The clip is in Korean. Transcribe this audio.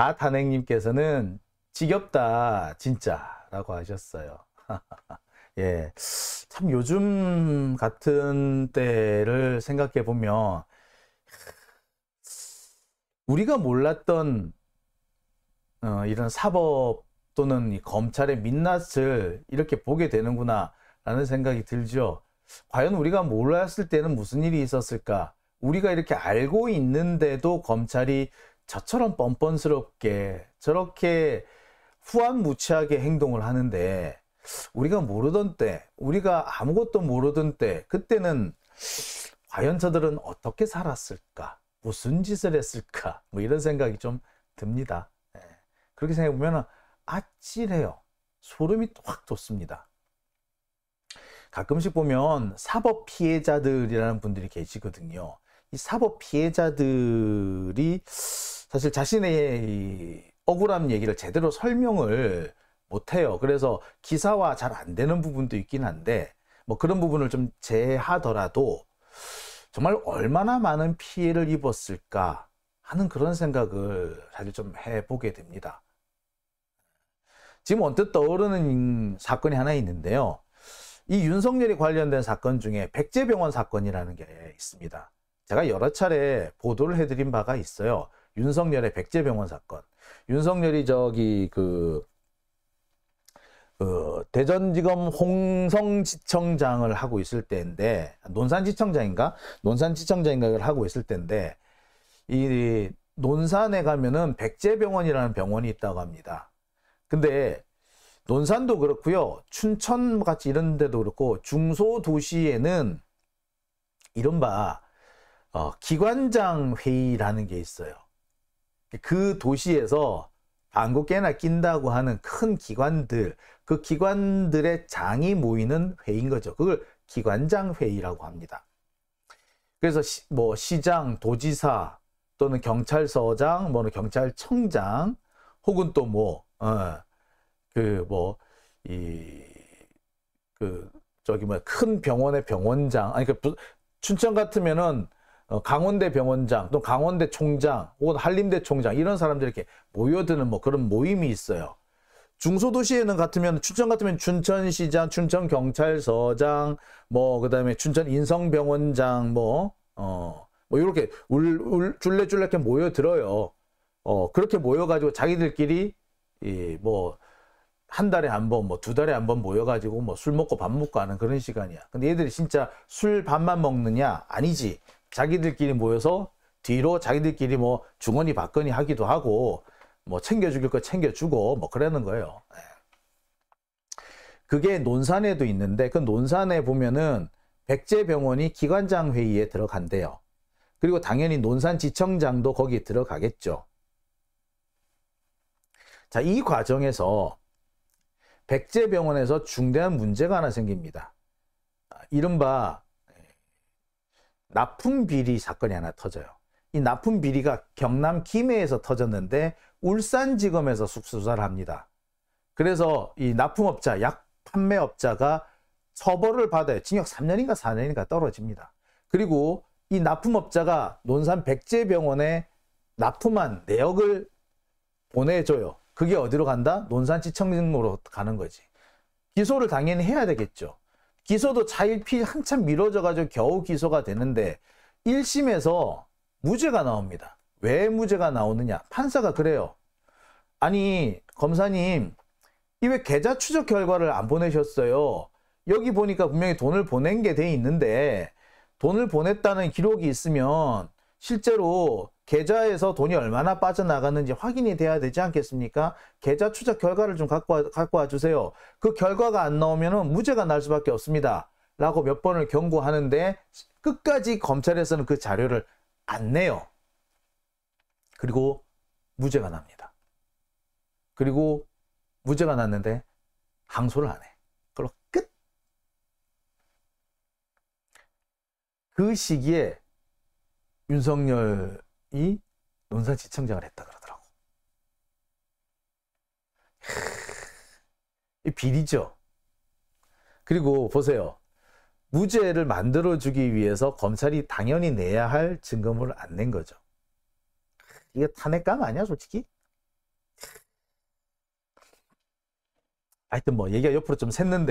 다 아, 단행님께서는 지겹다 진짜라고 하셨어요. 예, 참 요즘 같은 때를 생각해 보면 우리가 몰랐던 어, 이런 사법 또는 검찰의 민낯을 이렇게 보게 되는구나라는 생각이 들죠. 과연 우리가 몰랐을 때는 무슨 일이 있었을까? 우리가 이렇게 알고 있는데도 검찰이 저처럼 뻔뻔스럽게 저렇게 후한무치하게 행동을 하는데 우리가 모르던 때, 우리가 아무것도 모르던 때, 그때는 과연 저들은 어떻게 살았을까? 무슨 짓을 했을까? 뭐 이런 생각이 좀 듭니다. 예. 그렇게 생각해 보면 아찔해요. 소름이 확 돋습니다. 가끔씩 보면 사법 피해자들이라는 분들이 계시거든요. 이 사법 피해자들이 사실 자신의 억울함 얘기를 제대로 설명을 못해요. 그래서 기사와 잘 안 되는 부분도 있긴 한데 뭐 그런 부분을 좀 제하더라도 정말 얼마나 많은 피해를 입었을까 하는 그런 생각을 사실 좀 해보게 됩니다. 지금 언뜻 떠오르는 사건이 하나 있는데요. 이 윤석열이 관련된 사건 중에 백제병원 사건이라는 게 있습니다. 제가 여러 차례 보도를 해드린 바가 있어요. 윤석열의 백제병원 사건. 윤석열이 저기 그, 그 대전지검 홍성지청장을 하고 있을 때인데 논산지청장인가 논산지청장인가를 하고 있을 때인데 이 논산에 가면은 백제병원이라는 병원이 있다고 합니다. 근데 논산도 그렇고요. 춘천 같이 이런 데도 그렇고 중소 도시에는 이른바 어, 기관장 회의라는 게 있어요. 그 도시에서 안고깨나 낀다고 하는 큰 기관들, 그 기관들의 장이 모이는 회의인 거죠. 그걸 기관장 회의라고 합니다. 그래서 시, 뭐 시장, 도지사 또는 경찰서장, 뭐 경찰청장 혹은 또뭐그뭐 이그 어, 그 뭐 그 저기 뭐 큰 병원의 병원장 아니 그 그러니까 춘천 같으면은 어, 강원대 병원장 또 강원대 총장 혹은 한림대 총장 이런 사람들이 이렇게 모여드는 뭐 그런 모임이 있어요. 중소도시에는 같으면 춘천 같으면 춘천시장, 춘천경찰서장, 뭐 그다음에 춘천 인성병원장 뭐어뭐 이렇게 어, 뭐 울, 줄레줄레 이렇게 모여들어요. 어 그렇게 모여가지고 자기들끼리 이뭐 한 달에 한 번, 뭐 두 달에 한 번 모여가지고 뭐 술 먹고 밥 먹고 하는 그런 시간이야. 근데 얘들이 진짜 술 밥만 먹느냐? 아니지. 자기들끼리 모여서 뒤로 자기들끼리 뭐 중원이 받거니 하기도 하고 뭐 챙겨주길 거 챙겨주고 뭐 그러는 거예요. 예. 그게 논산에도 있는데 그 논산에 보면은 백제병원이 기관장 회의에 들어간대요. 그리고 당연히 논산지청장도 거기 에 들어가겠죠. 자, 이 과정에서 백제병원에서 중대한 문제가 하나 생깁니다. 아, 이른바 납품 비리 사건이 하나 터져요. 이 납품 비리가 경남 김해에서 터졌는데 울산지검에서 숙수사를 소 합니다. 그래서 이 납품업자, 약 판매업자가 처벌을 받아요. 징역 3년인가 4년인가 떨어집니다. 그리고 이 납품업자가 논산 백제병원에 납품한 내역을 보내줘요. 그게 어디로 간다? 논산지청으로 가는 거지. 기소를 당연히 해야 되겠죠. 기소도 차일피 한참 미뤄져가지고 겨우 기소가 되는데 1심에서 무죄가 나옵니다. 왜 무죄가 나오느냐? 판사가 그래요. 아니 검사님 이 왜 계좌 추적 결과를 안 보내셨어요? 여기 보니까 분명히 돈을 보낸 게 돼 있는데 돈을 보냈다는 기록이 있으면 실제로 계좌에서 돈이 얼마나 빠져나갔는지 확인이 돼야 되지 않겠습니까? 계좌 추적 결과를 좀 갖고, 와, 갖고 와주세요. 그 결과가 안 나오면 무죄가 날 수밖에 없습니다. 라고 몇 번을 경고하는데 끝까지 검찰에서는 그 자료를 안 내요. 그리고 무죄가 납니다. 그리고 무죄가 났는데 항소를 안 해. 그럼 끝. 그 시기에 윤석열 이 논산 시청장을 했다 그러더라고. 이 비리죠. 그리고 보세요. 무죄를 만들어주기 위해서 검찰이 당연히 내야 할 증거물을 안 낸 거죠. 이게 탄핵감 아니야, 솔직히? 하여튼 뭐, 얘기가 옆으로 좀 샜는데.